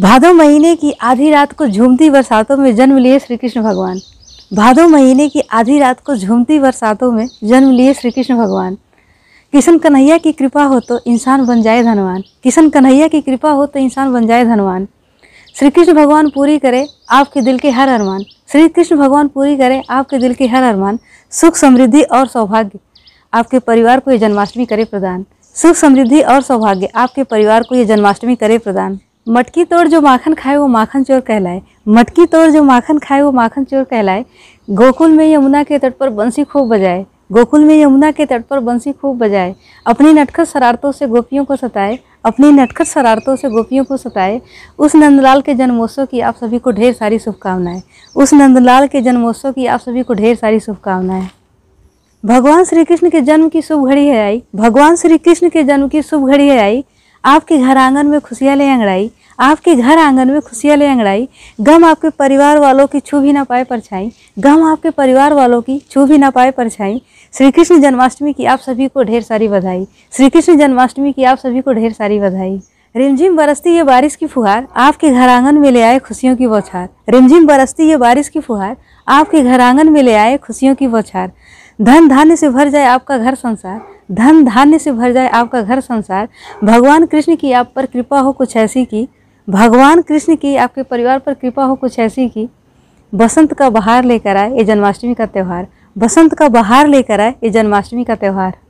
भादो महीने की आधी रात को झूमती बरसातों में जन्म लिए श्री कृष्ण भगवान भादो महीने की आधी रात को झूमती बरसातों में जन्म लिए श्री कृष्ण भगवान किशन कन्हैया की कृपा हो तो इंसान बन जाए धनवान किशन कन्हैया की कृपा हो तो इंसान बन जाए धनवान श्री कृष्ण भगवान पूरी करे आपके दिल के हर अरमान श्री कृष्ण भगवान पूरी करे आपके दिल के हर अरमान सुख समृद्धि और सौभाग्य आपके परिवार को ये जन्माष्टमी करे प्रदान सुख समृद्धि और सौभाग्य आपके परिवार को ये जन्माष्टमी करे प्रदान मटकी तोड़ जो माखन खाए वो माखन चोर कहलाए मटकी तोड़ जो माखन खाए वो माखन चोर कहलाए गोकुल में यमुना के तट पर बंसी खूब बजाए गोकुल में यमुना के तट पर बंसी खूब बजाए अपनी नटखट शरारतों से गोपियों को सताए अपनी नटखट शरारतों से गोपियों को सताए उस नंदलाल के जन्मोत्सव की आप सभी को ढेर सारी शुभकामनाएं उस नंदलाल के जन्मोत्सव की आप सभी को ढेर सारी शुभकामनाएं भगवान श्री कृष्ण के जन्म की शुभ घड़ी है आई भगवान श्री कृष्ण के जन्म की शुभ घड़ी है आई आपके घर आंगन में खुशियाँ ले अंगड़ाई आपके घर आंगन में खुशियाँ ले अंगड़ाई गम आपके परिवार वालों की छू भी ना पाए परछाई गम आपके परिवार वालों की छू भी ना पाए परछाई श्री कृष्ण जन्माष्टमी की आप सभी को ढेर सारी बधाई श्री कृष्ण जन्माष्टमी की आप सभी को ढेर सारी बधाई रिमझिम बरसती ये बारिश की फुहार आपके घर आंगन में ले आए खुशियों की बौछार रिमझिम बरसती ये बारिश की फुहार आपके घर आंगन में ले आए खुशियों की बौछार धन धान्य से भर जाए आपका घर संसार धन धान्य से भर जाए आपका घर संसार भगवान कृष्ण की आप पर कृपा हो कुछ ऐसी की भगवान कृष्ण की आपके परिवार पर कृपा हो कुछ ऐसी कि बसंत का बहार लेकर आए ये जन्माष्टमी का त्यौहार बसंत का बहार लेकर आए ये जन्माष्टमी का त्यौहार